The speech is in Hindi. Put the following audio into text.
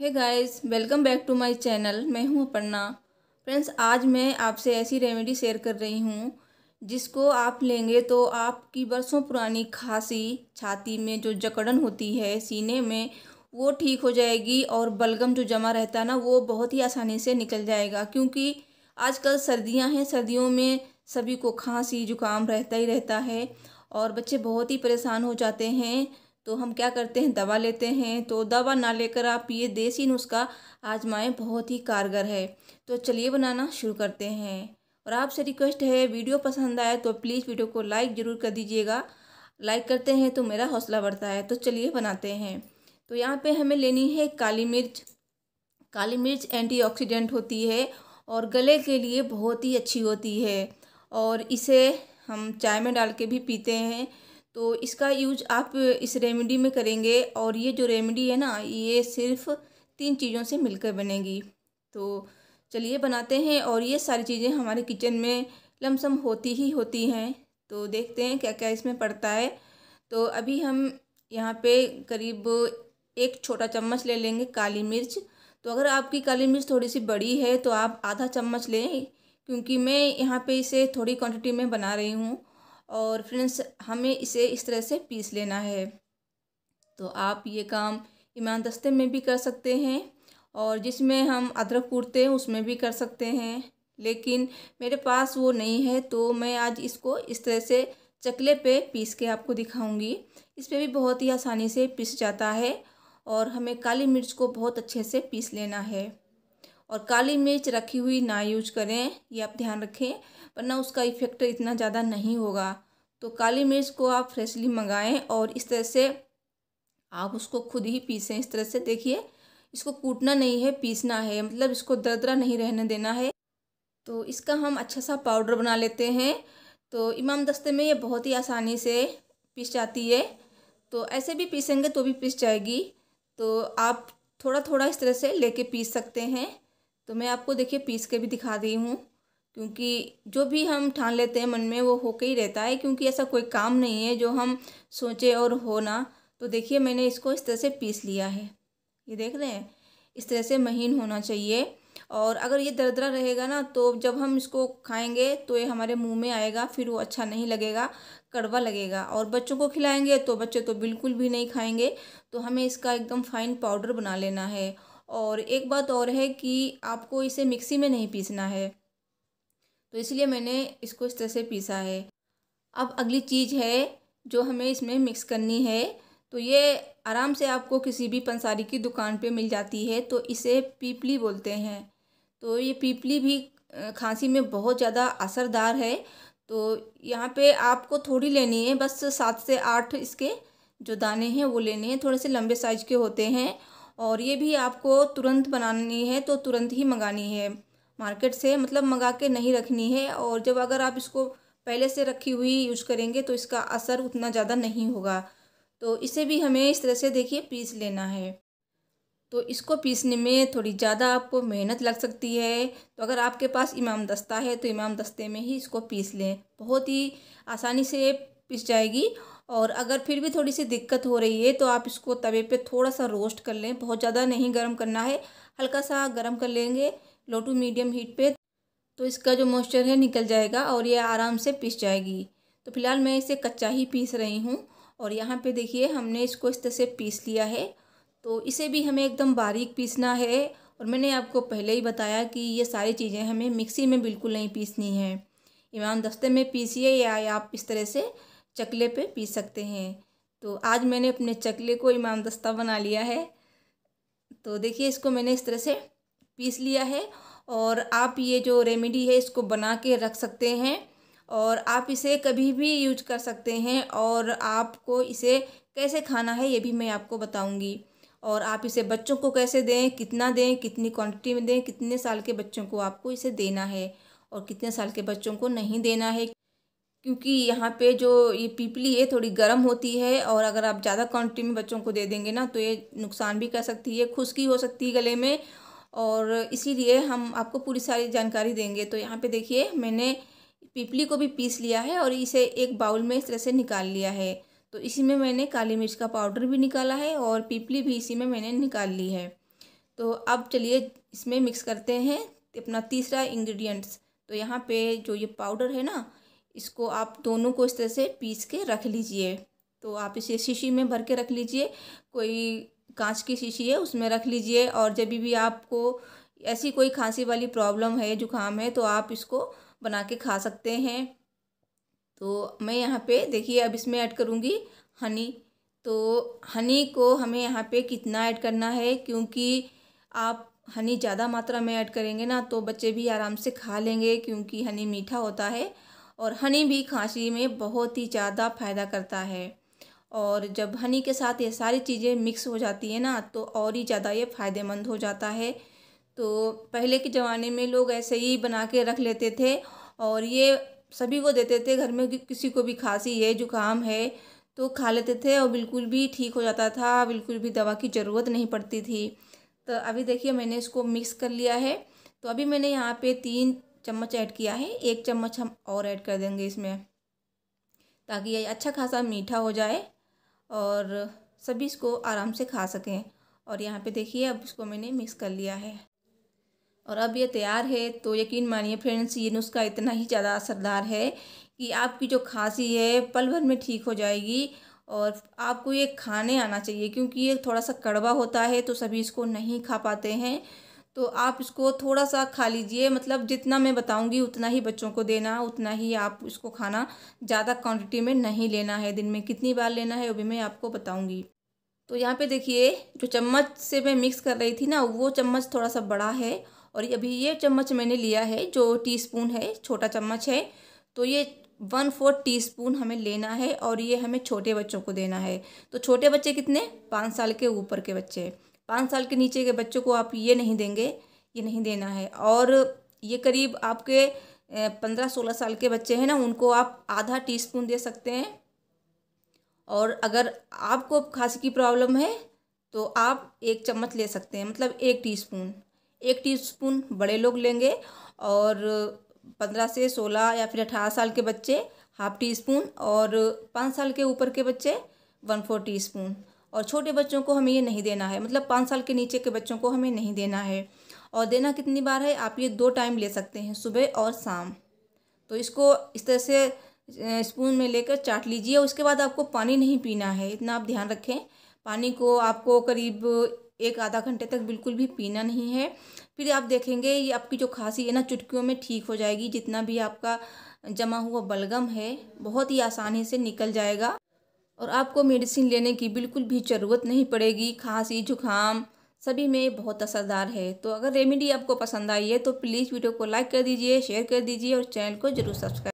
hey guys welcome back to my channel मैं हूं अपर्णा फ्रेंड्स आज मैं आपसे ऐसी रेमेडी शेयर कर रही हूं जिसको आप लेंगे तो आपकी बरसों पुरानी खांसी छाती में जो जकड़न होती है सीने में वो ठीक हो जाएगी और बलगम जो जमा रहता है ना वो बहुत ही आसानी से निकल जाएगा क्योंकि आजकल सर्दियाँ हैं सर्दियों में सभी को खांसी जुकाम रहता ही रहता है और बच्चे बहुत ही परेशान हो जाते हैं तो हम क्या करते हैं दवा लेते हैं तो दवा ना लेकर आप ये देसी नुस्खा आजमाएं बहुत ही कारगर है तो चलिए बनाना शुरू करते हैं और आपसे रिक्वेस्ट है वीडियो पसंद आए तो प्लीज़ वीडियो को लाइक ज़रूर कर दीजिएगा लाइक करते हैं तो मेरा हौसला बढ़ता है तो चलिए बनाते हैं तो यहाँ पे हमें लेनी है काली मिर्च काली मिर्च एंटीऑक्सीडेंट होती है और गले के लिए बहुत ही अच्छी होती है और इसे हम चाय में डाल के भी पीते हैं तो इसका यूज आप इस रेमेडी में करेंगे और ये जो रेमेडी है ना ये सिर्फ तीन चीज़ों से मिलकर बनेगी तो चलिए बनाते हैं और ये सारी चीज़ें हमारे किचन में लमसम होती ही होती हैं तो देखते हैं क्या क्या इसमें पड़ता है तो अभी हम यहाँ पे करीब एक छोटा चम्मच ले लेंगे काली मिर्च तो अगर आपकी काली मिर्च थोड़ी सी बड़ी है तो आप आधा चम्मच लें क्योंकि मैं यहाँ पे इसे थोड़ी क्वांटिटी में बना रही हूँ और फ्रेंड्स हमें इसे इस तरह से पीस लेना है तो आप ये काम ईमान दस्ते में भी कर सकते हैं और जिसमें हम अदरक कूटते हैं उसमें भी कर सकते हैं लेकिन मेरे पास वो नहीं है तो मैं आज इसको इस तरह से चकले पे पीस के आपको दिखाऊंगी इस पर भी बहुत ही आसानी से पीस जाता है और हमें काली मिर्च को बहुत अच्छे से पीस लेना है और काली मिर्च रखी हुई ना यूज करें ये आप ध्यान रखें वरना उसका इफ़ेक्ट इतना ज़्यादा नहीं होगा तो काली मिर्च को आप फ्रेशली मंगाएं और इस तरह से आप उसको खुद ही पीसें इस तरह से देखिए इसको कूटना नहीं है पीसना है मतलब इसको दरदरा नहीं रहने देना है तो इसका हम अच्छा सा पाउडर बना लेते हैं तो इमाम दस्ते में ये बहुत ही आसानी से पीस जाती है तो ऐसे भी पीसेंगे तो भी पीस जाएगी तो आप थोड़ा थोड़ा इस तरह से लेके पीस सकते हैं तो मैं आपको देखिए पीस के भी दिखा रही हूँ क्योंकि जो भी हम ठान लेते हैं मन में वो होके ही रहता है क्योंकि ऐसा कोई काम नहीं है जो हम सोचे और हो ना तो देखिए मैंने इसको इस तरह से पीस लिया है ये देख रहे हैं इस तरह से महीन होना चाहिए और अगर ये दरदरा रहेगा ना तो जब हम इसको खाएंगे तो ये हमारे मुंह में आएगा फिर वो अच्छा नहीं लगेगा कड़वा लगेगा और बच्चों को खिलाएंगे तो बच्चे तो बिल्कुल भी नहीं खाएंगे तो हमें इसका एकदम फाइन पाउडर बना लेना है और एक बात और है कि आपको इसे मिक्सी में नहीं पीसना है तो इसलिए मैंने इसको इस तरह से पीसा है अब अगली चीज़ है जो हमें इसमें मिक्स करनी है तो ये आराम से आपको किसी भी पंसारी की दुकान पे मिल जाती है तो इसे पीपली बोलते हैं तो ये पीपली भी खांसी में बहुत ज़्यादा असरदार है तो यहाँ पे आपको थोड़ी लेनी है बस सात से आठ इसके जो दाने हैं वो लेने हैं थोड़े से लंबे साइज के होते हैं और ये भी आपको तुरंत बनानी है तो तुरंत ही मंगानी है मार्केट से मतलब मंगा के नहीं रखनी है और जब अगर आप इसको पहले से रखी हुई यूज करेंगे तो इसका असर उतना ज़्यादा नहीं होगा तो इसे भी हमें इस तरह से देखिए पीस लेना है तो इसको पीसने में थोड़ी ज़्यादा आपको मेहनत लग सकती है तो अगर आपके पास इमाम दस्ता है तो इमाम दस्ते में ही इसको पीस लें बहुत ही आसानी से पीस जाएगी और अगर फिर भी थोड़ी सी दिक्कत हो रही है तो आप इसको तवे पे थोड़ा सा रोस्ट कर लें बहुत ज़्यादा नहीं गर्म करना है हल्का सा गर्म कर लेंगे लो टू मीडियम हीट पे तो इसका जो मॉइस्चर है निकल जाएगा और ये आराम से पीस जाएगी तो फिलहाल मैं इसे कच्चा ही पीस रही हूँ और यहाँ पर देखिए हमने इसको इस तरह से पीस लिया है तो इसे भी हमें एकदम बारीक पीसना है और मैंने आपको पहले ही बताया कि ये सारी चीज़ें हमें मिक्सी में बिल्कुल नहीं पीसनी है इमाम दस्ते में पीसिए या आप इस तरह से चकले पे पी सकते हैं तो आज मैंने अपने चकले को इमाम दस्ता बना लिया है तो देखिए इसको मैंने इस तरह से पीस लिया है और आप ये जो रेमेडी है इसको बना के रख सकते हैं और आप इसे कभी भी यूज कर सकते हैं और आपको इसे कैसे खाना है ये भी मैं आपको बताऊंगी और आप इसे बच्चों को कैसे दें कितना दें कितनी क्वांटिटी में दें कितने साल के बच्चों को आपको इसे देना है और कितने साल के बच्चों को नहीं देना है क्योंकि यहाँ पे जो ये पीपली है थोड़ी गर्म होती है और अगर आप ज़्यादा क्वान्टिटी में बच्चों को दे देंगे ना तो ये नुकसान भी कर सकती है खुश्की हो सकती है गले में और इसीलिए हम आपको पूरी सारी जानकारी देंगे तो यहाँ पे देखिए मैंने पीपली को भी पीस लिया है और इसे एक बाउल में इस तरह से निकाल लिया है तो इसी में मैंने काली मिर्च का पाउडर भी निकाला है और पीपली भी इसी में मैंने निकाल ली है तो अब चलिए इसमें मिक्स करते हैं अपना तीसरा इंग्रेडिएंट्स तो यहाँ पे जो ये पाउडर है ना इसको आप दोनों को इस तरह से पीस के रख लीजिए तो आप इसे शीशी में भर के रख लीजिए कोई कांच की शीशी है उसमें रख लीजिए और जब भी आपको ऐसी कोई खांसी वाली प्रॉब्लम है जुकाम है तो आप इसको बना के खा सकते हैं तो मैं यहाँ पे देखिए अब इसमें ऐड करूँगी हनी तो हनी को हमें यहाँ पे कितना ऐड करना है क्योंकि आप हनी ज़्यादा मात्रा में ऐड करेंगे ना तो बच्चे भी आराम से खा लेंगे क्योंकि हनी मीठा होता है और हनी भी खांसी में बहुत ही ज़्यादा फ़ायदा करता है और जब हनी के साथ ये सारी चीज़ें मिक्स हो जाती है ना तो और ही ज़्यादा ये फ़ायदेमंद हो जाता है तो पहले के ज़माने में लोग ऐसे ही बना के रख लेते थे और ये सभी को देते थे घर में किसी को भी खांसी है जुकाम है तो खा लेते थे और बिल्कुल भी ठीक हो जाता था बिल्कुल भी दवा की ज़रूरत नहीं पड़ती थी तो अभी देखिए मैंने इसको मिक्स कर लिया है तो अभी मैंने यहाँ पे तीन चम्मच ऐड किया है एक चम्मच हम और ऐड कर देंगे इसमें ताकि ये अच्छा खासा मीठा हो जाए और सभी इसको आराम से खा सकें और यहाँ पे देखिए अब इसको मैंने मिक्स कर लिया है और अब ये तैयार है तो यकीन मानिए फ्रेंड्स ये नुस्खा इतना ही ज़्यादा असरदार है कि आपकी जो खांसी है पल भर में ठीक हो जाएगी और आपको ये खाने आना चाहिए क्योंकि ये थोड़ा सा कड़वा होता है तो सभी इसको नहीं खा पाते हैं तो आप इसको थोड़ा सा खा लीजिए मतलब जितना मैं बताऊंगी उतना ही बच्चों को देना उतना ही आप इसको खाना ज़्यादा क्वांटिटी में नहीं लेना है दिन में कितनी बार लेना है वो भी मैं आपको बताऊंगी तो यहाँ पे देखिए जो चम्मच से मैं मिक्स कर रही थी ना वो चम्मच थोड़ा सा बड़ा है और अभी ये चम्मच मैंने लिया है जो टी है छोटा चम्मच है तो ये वन फोर्थ टी स्पून हमें लेना है और ये हमें छोटे बच्चों को देना है तो छोटे बच्चे कितने पाँच साल के ऊपर के बच्चे पाँच साल के नीचे के बच्चों को आप ये नहीं देंगे ये नहीं देना है और ये करीब आपके पंद्रह सोलह साल के बच्चे हैं ना उनको आप आधा टी स्पून दे सकते हैं और अगर आपको खांसी की प्रॉब्लम है तो आप एक चम्मच ले सकते हैं मतलब एक टीस्पून एक टीस्पून बड़े लोग लेंगे और पंद्रह से सोलह या फिर अठारह साल के बच्चे हाफ टी स्पून और पाँच साल के ऊपर के बच्चे वन फोर टी स्पून और छोटे बच्चों को हमें ये नहीं देना है मतलब पाँच साल के नीचे के बच्चों को हमें नहीं देना है और देना कितनी बार है आप ये दो टाइम ले सकते हैं सुबह और शाम तो इसको इस तरह से स्पून में लेकर चाट लीजिए उसके बाद आपको पानी नहीं पीना है इतना आप ध्यान रखें पानी को आपको करीब एक आधा घंटे तक बिल्कुल भी पीना नहीं है फिर आप देखेंगे ये आपकी जो खांसी है ना चुटकियों में ठीक हो जाएगी जितना भी आपका जमा हुआ बलगम है बहुत ही आसानी से निकल जाएगा और आपको मेडिसिन लेने की बिल्कुल भी ज़रूरत नहीं पड़ेगी खांसी जुकाम सभी में बहुत असरदार है तो अगर रेमेडी आपको पसंद आई है तो प्लीज़ वीडियो को लाइक कर दीजिए शेयर कर दीजिए और चैनल को जरूर सब्सक्राइब